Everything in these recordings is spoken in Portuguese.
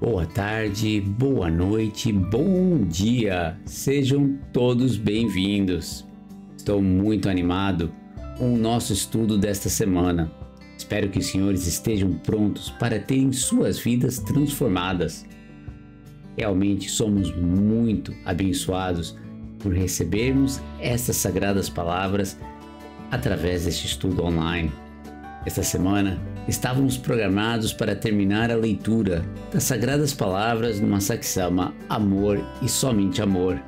boa tarde, boa noite, bom dia. Sejam todos bem-vindos. Estou muito animado com o nosso estudo desta semana. Espero que os senhores estejam prontos para terem suas vidas transformadas. Realmente somos muito abençoados por recebermos estas sagradas palavras através deste estudo online. Esta semana estávamos programados para terminar a leitura das sagradas palavras do Masaksama Amor e Somente Amor.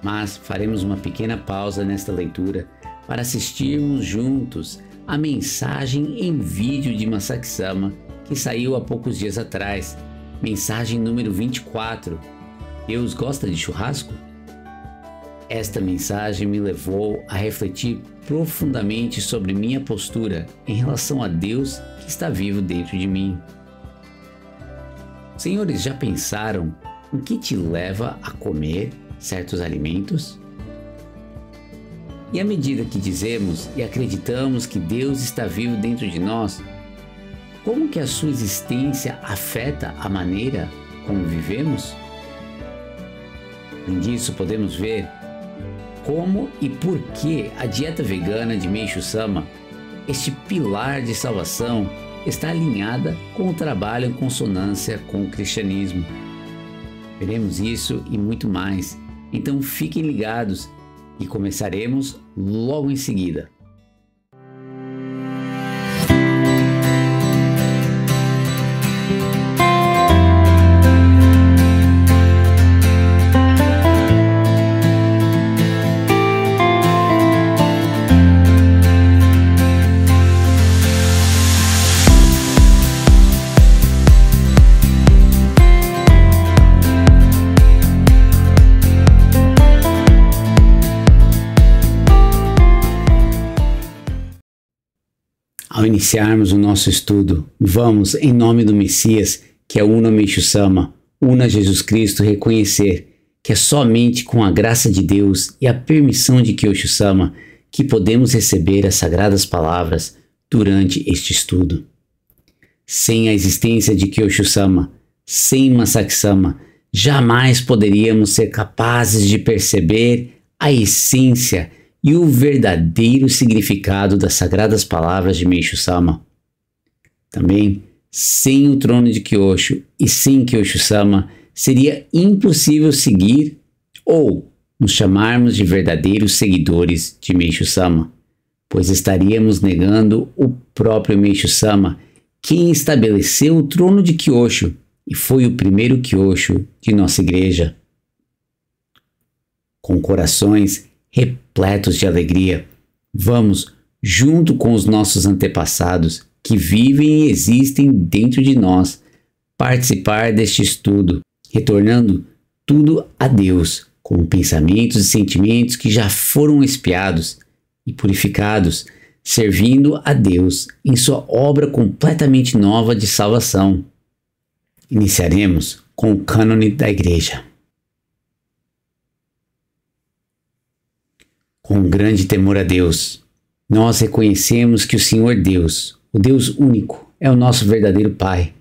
Mas faremos uma pequena pausa nesta leitura para assistirmos juntos a mensagem em vídeo de Masaksama que saiu há poucos dias atrás, mensagem número 24. Deus gosta de churrasco? Esta mensagem me levou a refletir profundamente sobre minha postura em relação a Deus que está vivo dentro de mim. Senhores, já pensaram o que te leva a comer certos alimentos? E à medida que dizemos e acreditamos que Deus está vivo dentro de nós, como que a sua existência afeta a maneira como vivemos? Além disso, podemos ver como e por que a dieta vegana de Meishu Sama, este pilar de salvação, está alinhada com o trabalho em consonância com o cristianismo. Veremos isso e muito mais, então fiquem ligados e começaremos logo em seguida. Ao iniciarmos o nosso estudo, vamos, em nome do Messias, que é Una Meishusama, Sama, Una Jesus Cristo, reconhecer que é somente com a graça de Deus e a permissão de Kyoshu Sama que podemos receber as sagradas palavras durante este estudo. Sem a existência de Kyoshu Sama, sem Masaki Sama, jamais poderíamos ser capazes de perceber a essência e o verdadeiro significado das sagradas palavras de Meishu Sama. Também, sem o trono de Kyosho e sem Kyosho Sama, seria impossível seguir ou nos chamarmos de verdadeiros seguidores de Meishu Sama, pois estaríamos negando o próprio Meishu Sama, quem estabeleceu o trono de Kyosho e foi o primeiro Kyosho de nossa igreja. Com corações repletos de alegria. Vamos, junto com os nossos antepassados que vivem e existem dentro de nós, participar deste estudo, retornando tudo a Deus, com pensamentos e sentimentos que já foram espiados e purificados, servindo a Deus em sua obra completamente nova de salvação. Iniciaremos com o cânone da Igreja. com grande temor a Deus. Nós reconhecemos que o Senhor Deus, o Deus único, é o nosso verdadeiro Pai.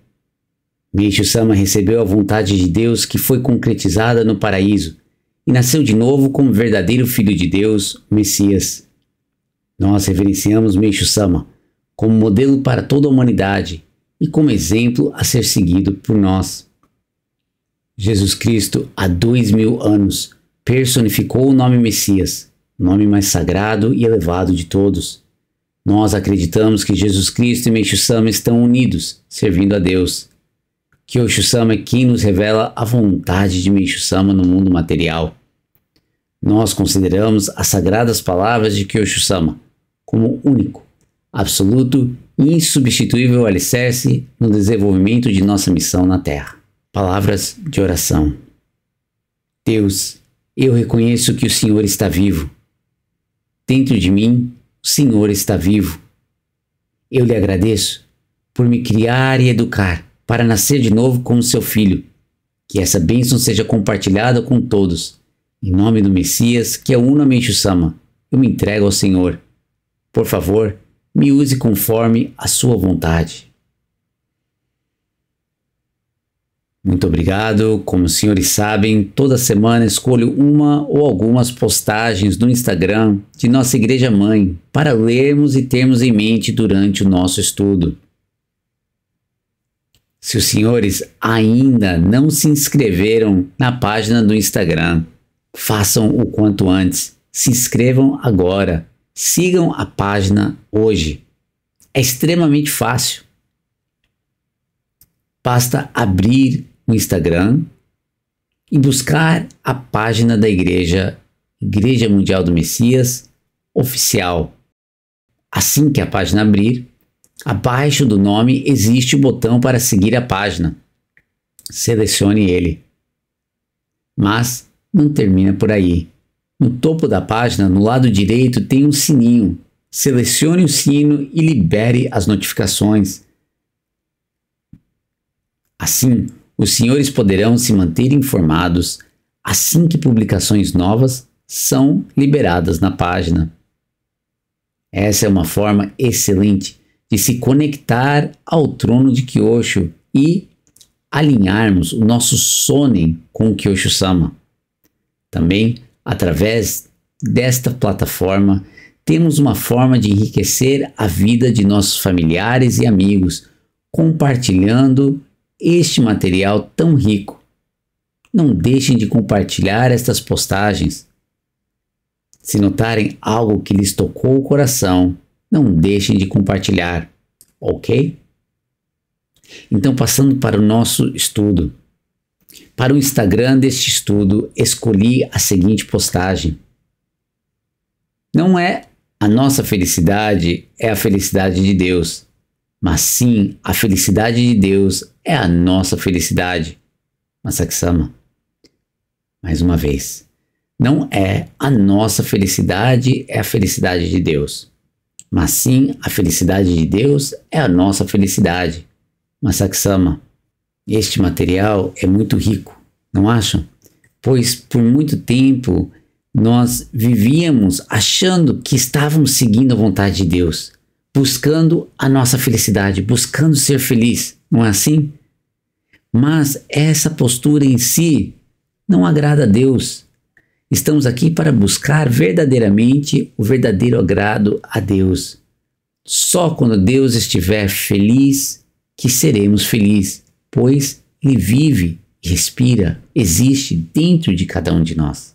Meishu Sama recebeu a vontade de Deus que foi concretizada no paraíso e nasceu de novo como verdadeiro Filho de Deus, Messias. Nós reverenciamos Meishu Sama como modelo para toda a humanidade e como exemplo a ser seguido por nós. Jesus Cristo, há dois mil anos, personificou o nome Messias nome mais sagrado e elevado de todos. Nós acreditamos que Jesus Cristo e Meixo Sama estão unidos, servindo a Deus. Que Osho Sama é quem nos revela a vontade de Meixo Sama no mundo material. Nós consideramos as sagradas palavras de Kyosho Sama como único, absoluto e insubstituível alicerce no desenvolvimento de nossa missão na Terra. Palavras de oração. Deus, eu reconheço que o Senhor está vivo Dentro de mim, o Senhor está vivo. Eu lhe agradeço por me criar e educar para nascer de novo como seu filho. Que essa bênção seja compartilhada com todos. Em nome do Messias, que é o Uname Sama, eu me entrego ao Senhor. Por favor, me use conforme a sua vontade. Muito obrigado. Como os senhores sabem, toda semana escolho uma ou algumas postagens no Instagram de nossa Igreja Mãe para lermos e termos em mente durante o nosso estudo. Se os senhores ainda não se inscreveram na página do Instagram, façam o quanto antes. Se inscrevam agora. Sigam a página hoje. É extremamente fácil basta abrir no Instagram e buscar a página da igreja, Igreja Mundial do Messias Oficial. Assim que a página abrir, abaixo do nome existe o botão para seguir a página. Selecione ele. Mas não termina por aí. No topo da página, no lado direito, tem um sininho. Selecione o sino e libere as notificações. Assim, os senhores poderão se manter informados assim que publicações novas são liberadas na página. Essa é uma forma excelente de se conectar ao trono de Kyosho e alinharmos o nosso sonen com o Kyosho-sama. Também, através desta plataforma, temos uma forma de enriquecer a vida de nossos familiares e amigos, compartilhando este material tão rico. Não deixem de compartilhar estas postagens. Se notarem algo que lhes tocou o coração, não deixem de compartilhar, ok? Então, passando para o nosso estudo. Para o Instagram deste estudo, escolhi a seguinte postagem. Não é a nossa felicidade é a felicidade de Deus, mas sim a felicidade de Deus é a nossa felicidade. Masaki-sama, é mais uma vez, não é a nossa felicidade, é a felicidade de Deus. Mas sim, a felicidade de Deus é a nossa felicidade. Masaki-sama, é este material é muito rico, não acham? Pois por muito tempo nós vivíamos achando que estávamos seguindo a vontade de Deus, buscando a nossa felicidade, buscando ser feliz, não é assim? Mas essa postura em si não agrada a Deus. Estamos aqui para buscar verdadeiramente o verdadeiro agrado a Deus. Só quando Deus estiver feliz que seremos felizes, pois Ele vive, respira, existe dentro de cada um de nós.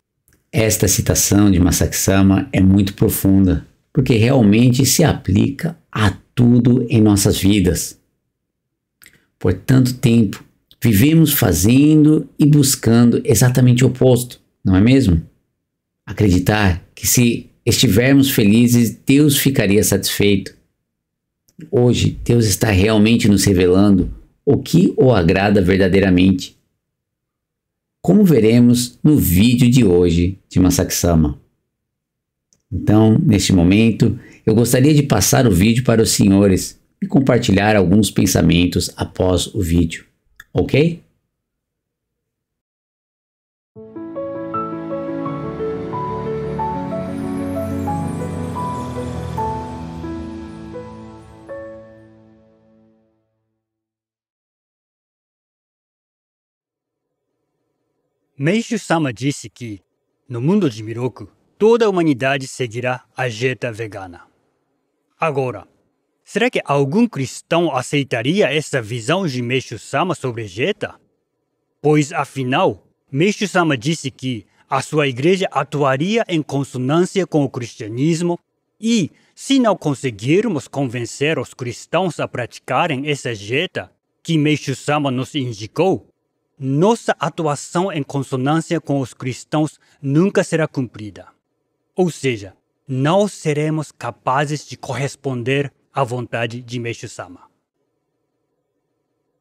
Esta citação de Masakisama é muito profunda, porque realmente se aplica a tudo em nossas vidas. Por tanto tempo, Vivemos fazendo e buscando exatamente o oposto, não é mesmo? Acreditar que se estivermos felizes, Deus ficaria satisfeito. Hoje, Deus está realmente nos revelando o que o agrada verdadeiramente. Como veremos no vídeo de hoje de Masaksama. Então, neste momento, eu gostaria de passar o vídeo para os senhores e compartilhar alguns pensamentos após o vídeo ok? Meishu Sama disse que, no mundo de Miroku, toda a humanidade seguirá a dieta vegana. Agora, Será que algum cristão aceitaria essa visão de Meixo-sama sobre Jeta? Pois, afinal, Meixo-sama disse que a sua igreja atuaria em consonância com o cristianismo e, se não conseguirmos convencer os cristãos a praticarem essa Jeta que Meixo-sama nos indicou, nossa atuação em consonância com os cristãos nunca será cumprida. Ou seja, não seremos capazes de corresponder a vontade de Mestre Sama.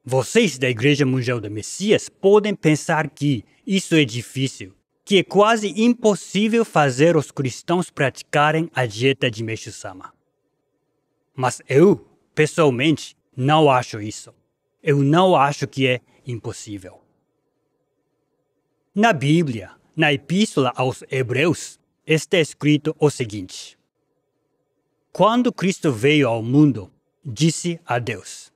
Vocês da Igreja Mundial do Messias podem pensar que isso é difícil, que é quase impossível fazer os cristãos praticarem a dieta de Mestre Sama. Mas eu, pessoalmente, não acho isso. Eu não acho que é impossível. Na Bíblia, na Epístola aos Hebreus, está escrito o seguinte: quando Cristo veio ao mundo, disse a Deus: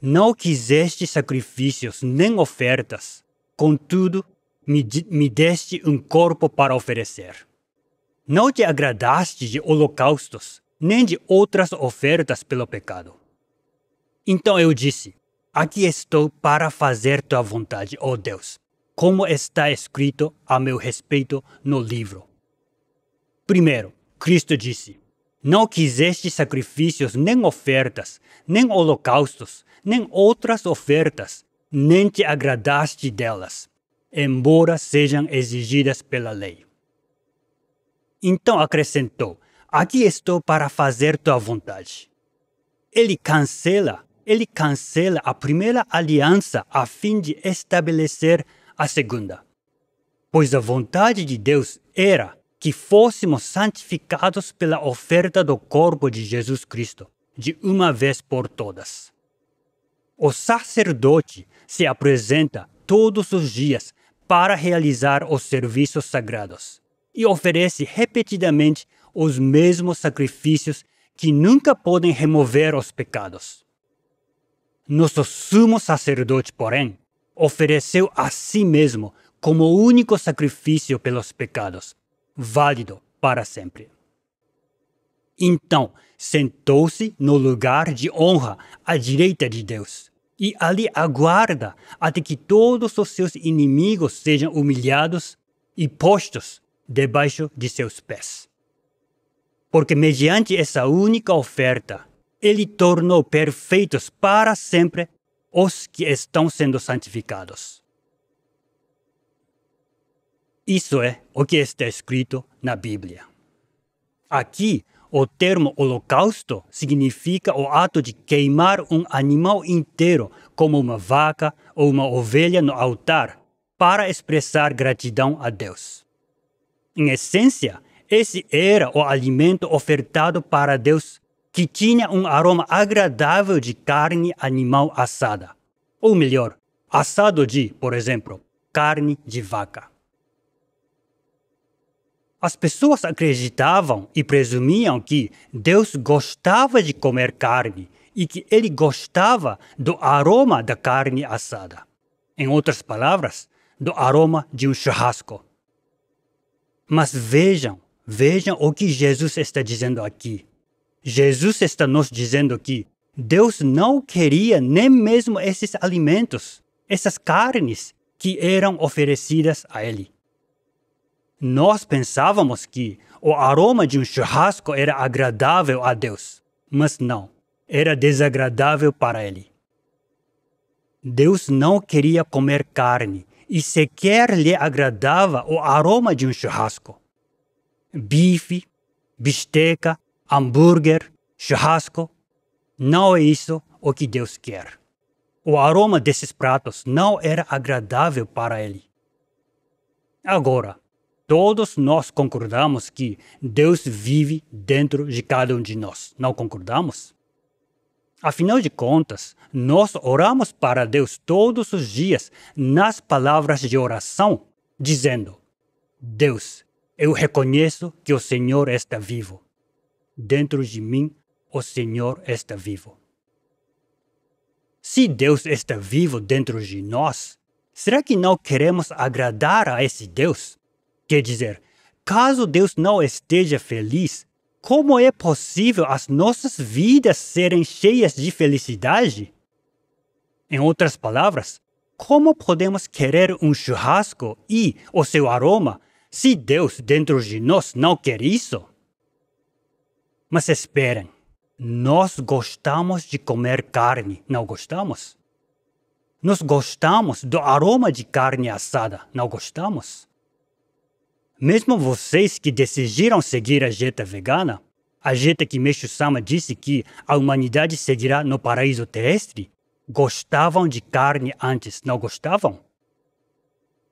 Não quiseste sacrifícios nem ofertas, contudo, me, me deste um corpo para oferecer. Não te agradaste de holocaustos, nem de outras ofertas pelo pecado. Então eu disse: Aqui estou para fazer tua vontade, ó Deus, como está escrito a meu respeito no livro. Primeiro, Cristo disse: não quiseste sacrifícios, nem ofertas, nem holocaustos, nem outras ofertas, nem te agradaste delas, embora sejam exigidas pela lei. Então acrescentou: Aqui estou para fazer tua vontade. Ele cancela, ele cancela a primeira aliança a fim de estabelecer a segunda. Pois a vontade de Deus era que fôssemos santificados pela oferta do corpo de Jesus Cristo, de uma vez por todas. O sacerdote se apresenta todos os dias para realizar os serviços sagrados e oferece repetidamente os mesmos sacrifícios que nunca podem remover os pecados. Nosso sumo sacerdote, porém, ofereceu a si mesmo como único sacrifício pelos pecados, válido para sempre. Então, sentou-se no lugar de honra à direita de Deus, e ali aguarda até que todos os seus inimigos sejam humilhados e postos debaixo de seus pés. Porque, mediante essa única oferta, ele tornou perfeitos para sempre os que estão sendo santificados. Isso é o que está escrito na Bíblia. Aqui, o termo holocausto significa o ato de queimar um animal inteiro, como uma vaca ou uma ovelha, no altar, para expressar gratidão a Deus. Em essência, esse era o alimento ofertado para Deus, que tinha um aroma agradável de carne animal assada. Ou melhor, assado de, por exemplo, carne de vaca. As pessoas acreditavam e presumiam que Deus gostava de comer carne e que ele gostava do aroma da carne assada. Em outras palavras, do aroma de um churrasco. Mas vejam, vejam o que Jesus está dizendo aqui. Jesus está nos dizendo que Deus não queria nem mesmo esses alimentos, essas carnes que eram oferecidas a ele. Nós pensávamos que o aroma de um churrasco era agradável a Deus, mas não, era desagradável para ele. Deus não queria comer carne e sequer lhe agradava o aroma de um churrasco. Bife, bisteca, hambúrguer, churrasco, não é isso o que Deus quer. O aroma desses pratos não era agradável para ele. Agora, Todos nós concordamos que Deus vive dentro de cada um de nós, não concordamos? Afinal de contas, nós oramos para Deus todos os dias nas palavras de oração, dizendo: Deus, eu reconheço que o Senhor está vivo. Dentro de mim, o Senhor está vivo. Se Deus está vivo dentro de nós, será que não queremos agradar a esse Deus? Quer dizer, caso Deus não esteja feliz, como é possível as nossas vidas serem cheias de felicidade? Em outras palavras, como podemos querer um churrasco e o seu aroma se Deus dentro de nós não quer isso? Mas esperem, nós gostamos de comer carne, não gostamos? Nós gostamos do aroma de carne assada, não gostamos? Mesmo vocês que decidiram seguir a dieta vegana, a dieta que Meishu Sama disse que a humanidade seguirá no paraíso terrestre, gostavam de carne antes, não gostavam?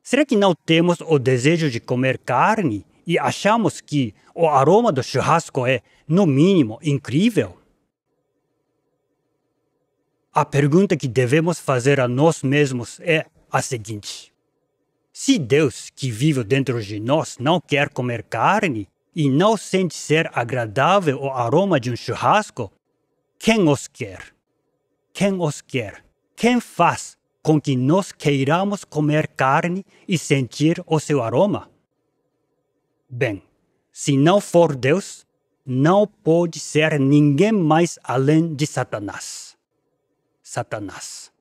Será que não temos o desejo de comer carne e achamos que o aroma do churrasco é, no mínimo, incrível? A pergunta que devemos fazer a nós mesmos é a seguinte: se Deus, que vive dentro de nós, não quer comer carne e não sente ser agradável o aroma de um churrasco, quem os quer? Quem os quer? Quem faz com que nós queiramos comer carne e sentir o seu aroma? Bem, se não for Deus, não pode ser ninguém mais além de Satanás. Satanás.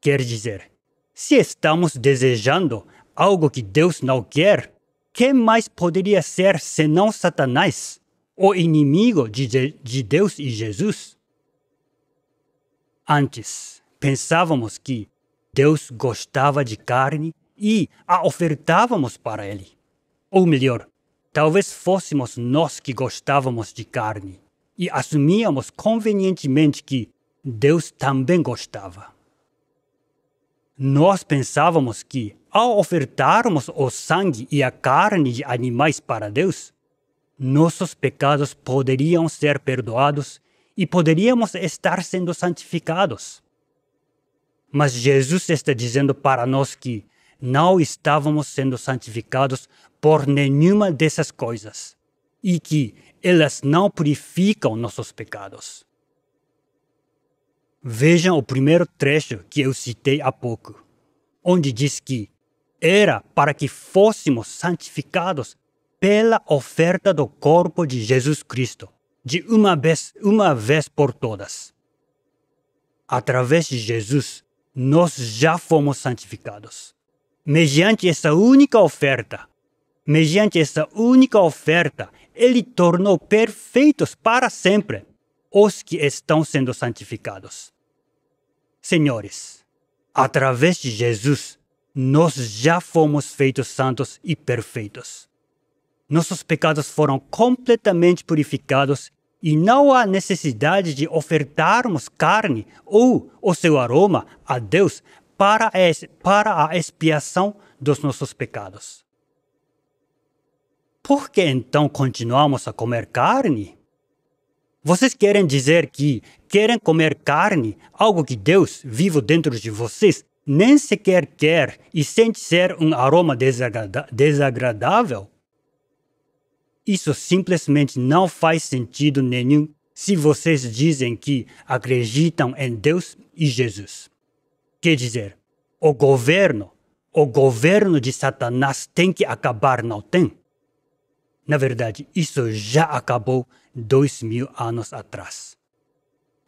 Quer dizer, se estamos desejando algo que Deus não quer, quem mais poderia ser senão Satanás, o inimigo de, de Deus e Jesus? Antes, pensávamos que Deus gostava de carne e a ofertávamos para Ele. Ou melhor, talvez fôssemos nós que gostávamos de carne e assumíamos convenientemente que Deus também gostava. Nós pensávamos que, ao ofertarmos o sangue e a carne de animais para Deus, nossos pecados poderiam ser perdoados e poderíamos estar sendo santificados. Mas Jesus está dizendo para nós que não estávamos sendo santificados por nenhuma dessas coisas e que elas não purificam nossos pecados. Vejam o primeiro trecho que eu citei há pouco, onde diz que era para que fôssemos santificados pela oferta do corpo de Jesus Cristo, de uma vez, uma vez por todas. Através de Jesus, nós já fomos santificados. Mediante essa única oferta, mediante essa única oferta, ele tornou perfeitos para sempre os que estão sendo santificados. Senhores, através de Jesus, nós já fomos feitos santos e perfeitos. Nossos pecados foram completamente purificados e não há necessidade de ofertarmos carne ou o seu aroma a Deus para a expiação dos nossos pecados. Por que então continuamos a comer carne? Vocês querem dizer que querem comer carne, algo que Deus, vivo dentro de vocês, nem sequer quer e sente ser um aroma desagrada desagradável? Isso simplesmente não faz sentido nenhum se vocês dizem que acreditam em Deus e Jesus. Quer dizer, o governo, o governo de Satanás tem que acabar, não tem? Na verdade, isso já acabou dois mil anos atrás.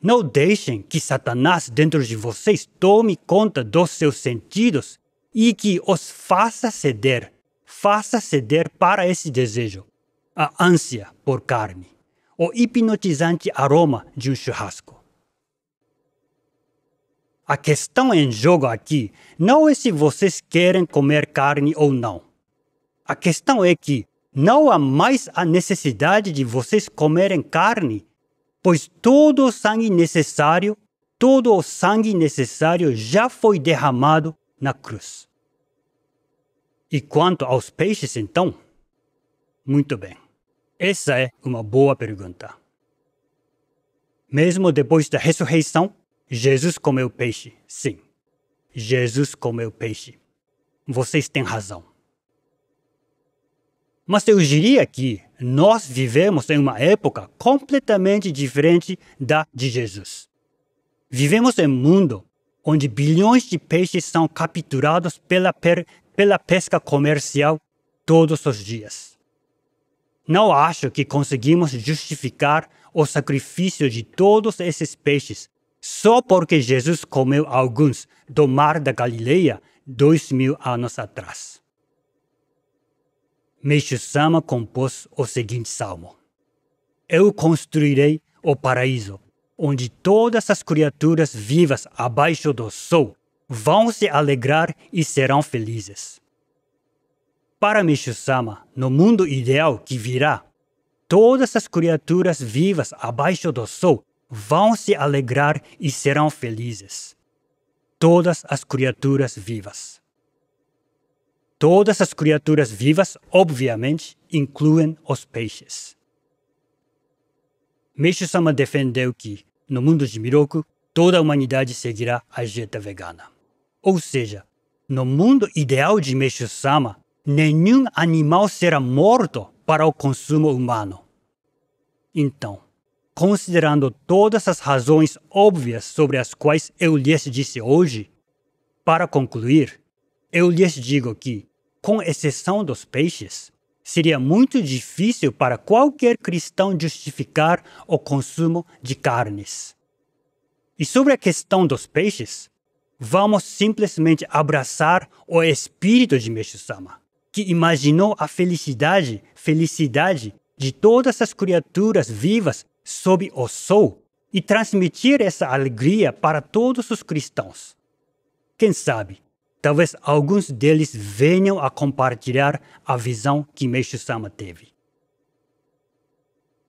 Não deixem que Satanás dentro de vocês tome conta dos seus sentidos e que os faça ceder, faça ceder para esse desejo, a ânsia por carne, o hipnotizante aroma de um churrasco. A questão em jogo aqui não é se vocês querem comer carne ou não. A questão é que não há mais a necessidade de vocês comerem carne, pois todo o sangue necessário, todo o sangue necessário já foi derramado na cruz. E quanto aos peixes, então? Muito bem. Essa é uma boa pergunta. Mesmo depois da ressurreição, Jesus comeu peixe. Sim, Jesus comeu peixe. Vocês têm razão. Mas eu diria que nós vivemos em uma época completamente diferente da de Jesus. Vivemos em um mundo onde bilhões de peixes são capturados pela, per, pela pesca comercial todos os dias. Não acho que conseguimos justificar o sacrifício de todos esses peixes só porque Jesus comeu alguns do mar da Galileia dois mil anos atrás. Meishu-sama compôs o seguinte salmo. Eu construirei o paraíso, onde todas as criaturas vivas abaixo do sol vão se alegrar e serão felizes. Para Meishu-sama, no mundo ideal que virá, todas as criaturas vivas abaixo do sol vão se alegrar e serão felizes. Todas as criaturas vivas. Todas as criaturas vivas, obviamente, incluem os peixes. Meishu-sama defendeu que, no mundo de Miroku, toda a humanidade seguirá a dieta vegana. Ou seja, no mundo ideal de Meishu-sama, nenhum animal será morto para o consumo humano. Então, considerando todas as razões óbvias sobre as quais eu lhes disse hoje, para concluir, eu lhes digo que com exceção dos peixes, seria muito difícil para qualquer cristão justificar o consumo de carnes. E sobre a questão dos peixes, vamos simplesmente abraçar o espírito de Meshussama, que imaginou a felicidade, felicidade de todas as criaturas vivas sob o sol e transmitir essa alegria para todos os cristãos. Quem sabe, Talvez alguns deles venham a compartilhar a visão que Meishu-sama teve.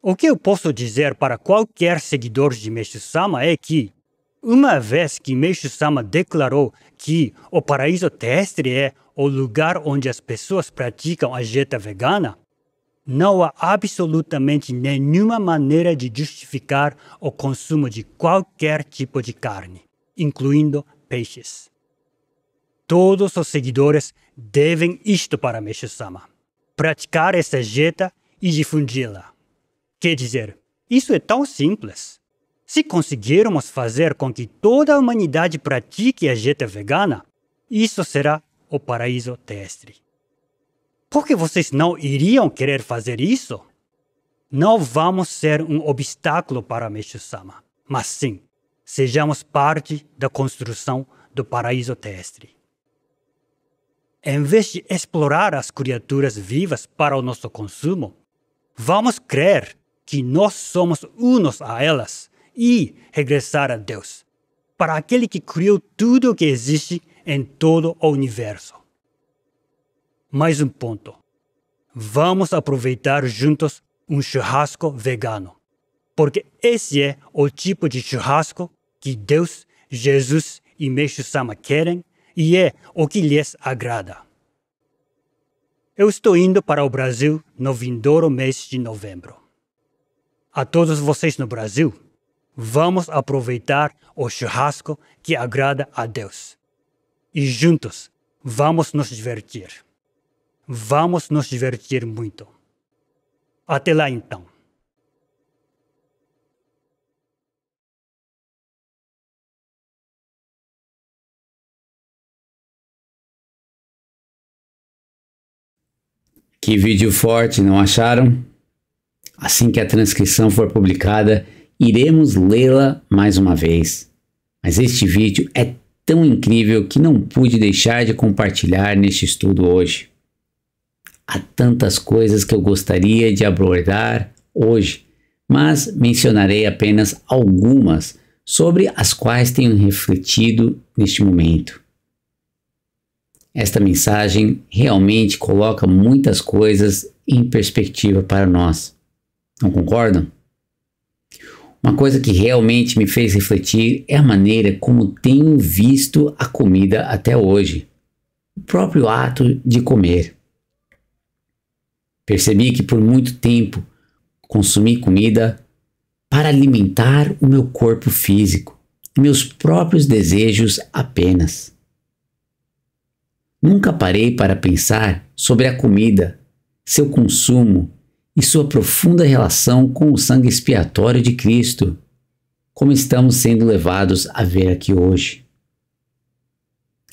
O que eu posso dizer para qualquer seguidor de Meishu-sama é que, uma vez que Meishu-sama declarou que o paraíso terrestre é o lugar onde as pessoas praticam a dieta vegana, não há absolutamente nenhuma maneira de justificar o consumo de qualquer tipo de carne, incluindo peixes. Todos os seguidores devem isto para Meshussama. Praticar essa jeta e difundi-la. Quer dizer, isso é tão simples. Se conseguirmos fazer com que toda a humanidade pratique a jeta vegana, isso será o paraíso terrestre. Por que vocês não iriam querer fazer isso? Não vamos ser um obstáculo para Meshussama, mas sim, sejamos parte da construção do paraíso terrestre em vez de explorar as criaturas vivas para o nosso consumo, vamos crer que nós somos unos a elas e regressar a Deus, para aquele que criou tudo o que existe em todo o universo. Mais um ponto. Vamos aproveitar juntos um churrasco vegano, porque esse é o tipo de churrasco que Deus, Jesus e Meixo Sama querem e é o que lhes agrada. Eu estou indo para o Brasil no vindouro mês de novembro. A todos vocês no Brasil, vamos aproveitar o churrasco que agrada a Deus. E juntos vamos nos divertir. Vamos nos divertir muito. Até lá então. Que vídeo forte, não acharam? Assim que a transcrição for publicada, iremos lê-la mais uma vez. Mas este vídeo é tão incrível que não pude deixar de compartilhar neste estudo hoje. Há tantas coisas que eu gostaria de abordar hoje, mas mencionarei apenas algumas sobre as quais tenho refletido neste momento. Esta mensagem realmente coloca muitas coisas em perspectiva para nós. Não concordam? Uma coisa que realmente me fez refletir é a maneira como tenho visto a comida até hoje. O próprio ato de comer. Percebi que por muito tempo consumi comida para alimentar o meu corpo físico, meus próprios desejos apenas. Nunca parei para pensar sobre a comida, seu consumo e sua profunda relação com o sangue expiatório de Cristo, como estamos sendo levados a ver aqui hoje.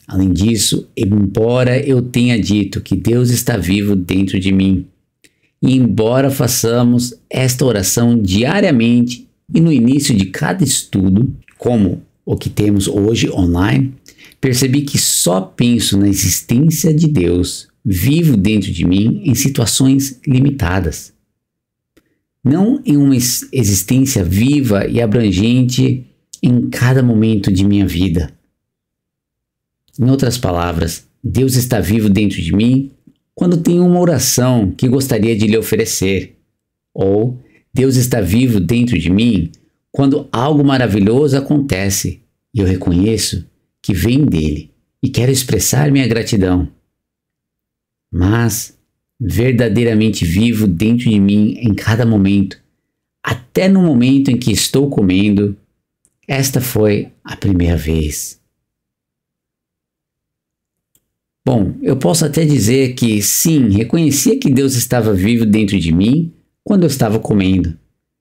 Além disso, embora eu tenha dito que Deus está vivo dentro de mim, e embora façamos esta oração diariamente e no início de cada estudo, como o que temos hoje online, Percebi que só penso na existência de Deus vivo dentro de mim em situações limitadas. Não em uma existência viva e abrangente em cada momento de minha vida. Em outras palavras, Deus está vivo dentro de mim quando tenho uma oração que gostaria de lhe oferecer. Ou Deus está vivo dentro de mim quando algo maravilhoso acontece e eu reconheço que vem dele e quero expressar minha gratidão. Mas verdadeiramente vivo dentro de mim em cada momento, até no momento em que estou comendo, esta foi a primeira vez. Bom, eu posso até dizer que sim, reconhecia que Deus estava vivo dentro de mim quando eu estava comendo.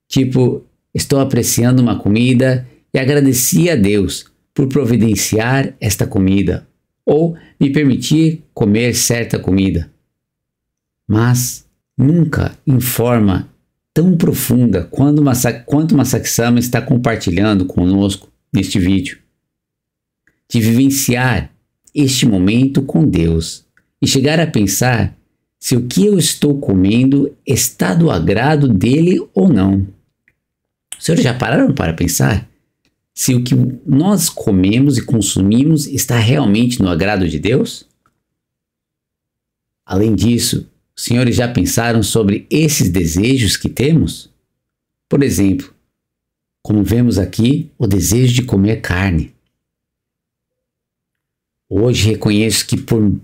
Tipo, estou apreciando uma comida e agradecia a Deus por providenciar esta comida ou me permitir comer certa comida. Mas nunca em forma tão profunda quanto o quanto está compartilhando conosco neste vídeo. De vivenciar este momento com Deus e chegar a pensar se o que eu estou comendo está do agrado dele ou não. Os senhores já pararam para pensar? se o que nós comemos e consumimos está realmente no agrado de Deus? Além disso, os senhores já pensaram sobre esses desejos que temos? Por exemplo, como vemos aqui, o desejo de comer carne. Hoje reconheço que por um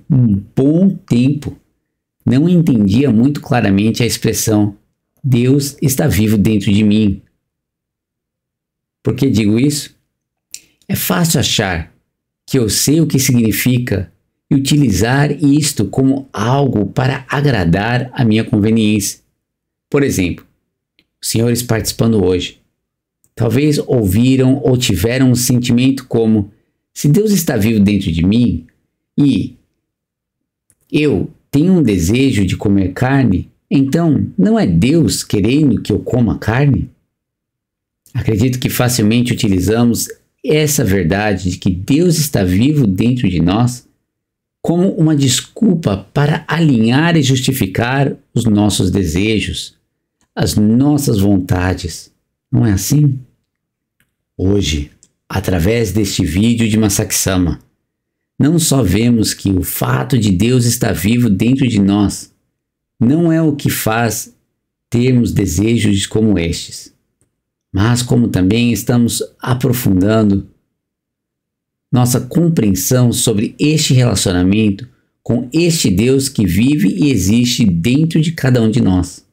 bom tempo não entendia muito claramente a expressão Deus está vivo dentro de mim por que digo isso? É fácil achar que eu sei o que significa e utilizar isto como algo para agradar a minha conveniência. Por exemplo, os senhores participando hoje talvez ouviram ou tiveram um sentimento como: se Deus está vivo dentro de mim e eu tenho um desejo de comer carne, então não é Deus querendo que eu coma carne? Acredito que facilmente utilizamos essa verdade de que Deus está vivo dentro de nós como uma desculpa para alinhar e justificar os nossos desejos, as nossas vontades. Não é assim? Hoje, através deste vídeo de Massaksama, não só vemos que o fato de Deus estar vivo dentro de nós não é o que faz termos desejos como estes, mas como também estamos aprofundando nossa compreensão sobre este relacionamento com este Deus que vive e existe dentro de cada um de nós.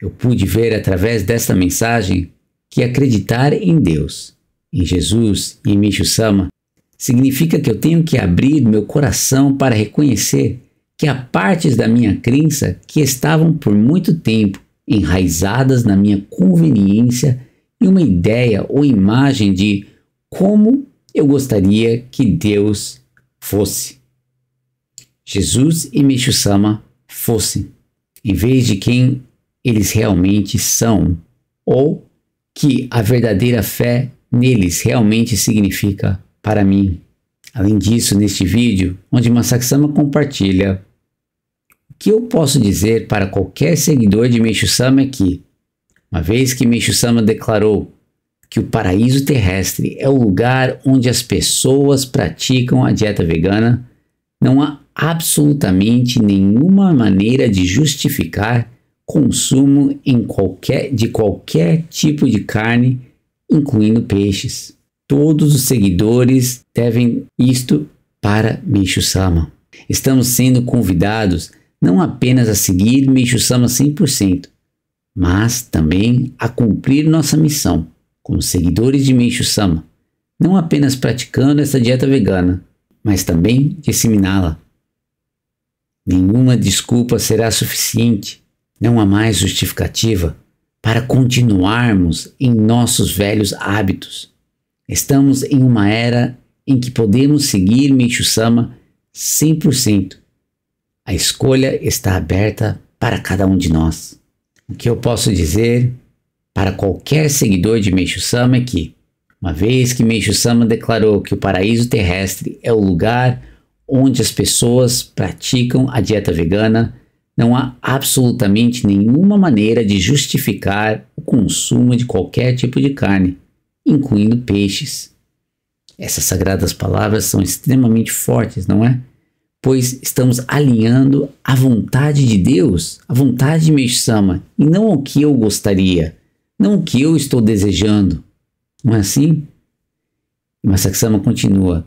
Eu pude ver através desta mensagem que acreditar em Deus, em Jesus e em Micho Sama significa que eu tenho que abrir meu coração para reconhecer que há partes da minha crença que estavam por muito tempo enraizadas na minha conveniência e uma ideia ou imagem de como eu gostaria que Deus fosse. Jesus e Meshussama fossem, em vez de quem eles realmente são, ou que a verdadeira fé neles realmente significa para mim. Além disso, neste vídeo, onde Masaksama compartilha que eu posso dizer para qualquer seguidor de Meixo Sama é que, uma vez que Meixo Sama declarou que o paraíso terrestre é o lugar onde as pessoas praticam a dieta vegana, não há absolutamente nenhuma maneira de justificar consumo em qualquer, de qualquer tipo de carne, incluindo peixes. Todos os seguidores devem isto para Meixo Sama. Estamos sendo convidados não apenas a seguir Meixo Sama 100%, mas também a cumprir nossa missão como seguidores de Meixo Sama, não apenas praticando essa dieta vegana, mas também disseminá-la. Nenhuma desculpa será suficiente, não há mais justificativa para continuarmos em nossos velhos hábitos. Estamos em uma era em que podemos seguir Meixo Sama 100%. A escolha está aberta para cada um de nós. O que eu posso dizer para qualquer seguidor de Meixo Sama é que, uma vez que Meixo Sama declarou que o paraíso terrestre é o lugar onde as pessoas praticam a dieta vegana, não há absolutamente nenhuma maneira de justificar o consumo de qualquer tipo de carne, incluindo peixes. Essas sagradas palavras são extremamente fortes, não é? pois estamos alinhando a vontade de Deus, a vontade de Meshama, e não o que eu gostaria, não o que eu estou desejando. Não é assim? E continua.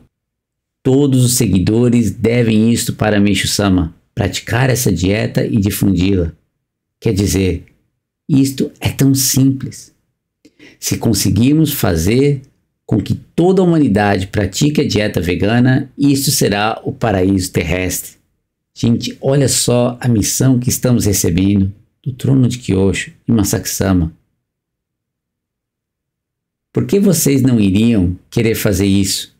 Todos os seguidores devem isto para Meishusama, praticar essa dieta e difundi-la. Quer dizer, isto é tão simples. Se conseguirmos fazer com que toda a humanidade pratique a dieta vegana, isso será o paraíso terrestre. Gente, olha só a missão que estamos recebendo do trono de Kyosho e Masakusama. Por que vocês não iriam querer fazer isso?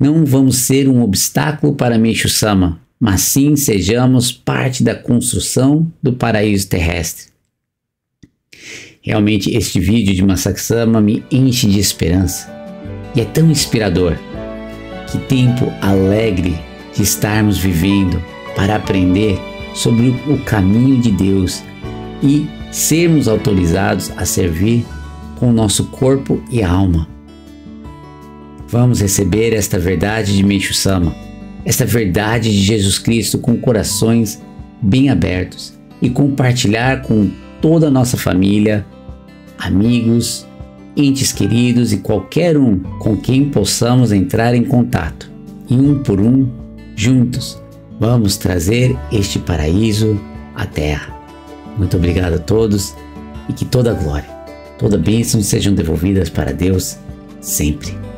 Não vamos ser um obstáculo para Meishu-sama, mas sim sejamos parte da construção do paraíso terrestre. Realmente este vídeo de Masaksama me enche de esperança e é tão inspirador. Que tempo alegre de estarmos vivendo para aprender sobre o caminho de Deus e sermos autorizados a servir com o nosso corpo e alma. Vamos receber esta verdade de Meishu Sama, esta verdade de Jesus Cristo com corações bem abertos e compartilhar com toda a nossa família, amigos, entes queridos e qualquer um com quem possamos entrar em contato. E um por um, juntos, vamos trazer este paraíso à Terra. Muito obrigado a todos e que toda glória, toda bênção sejam devolvidas para Deus sempre.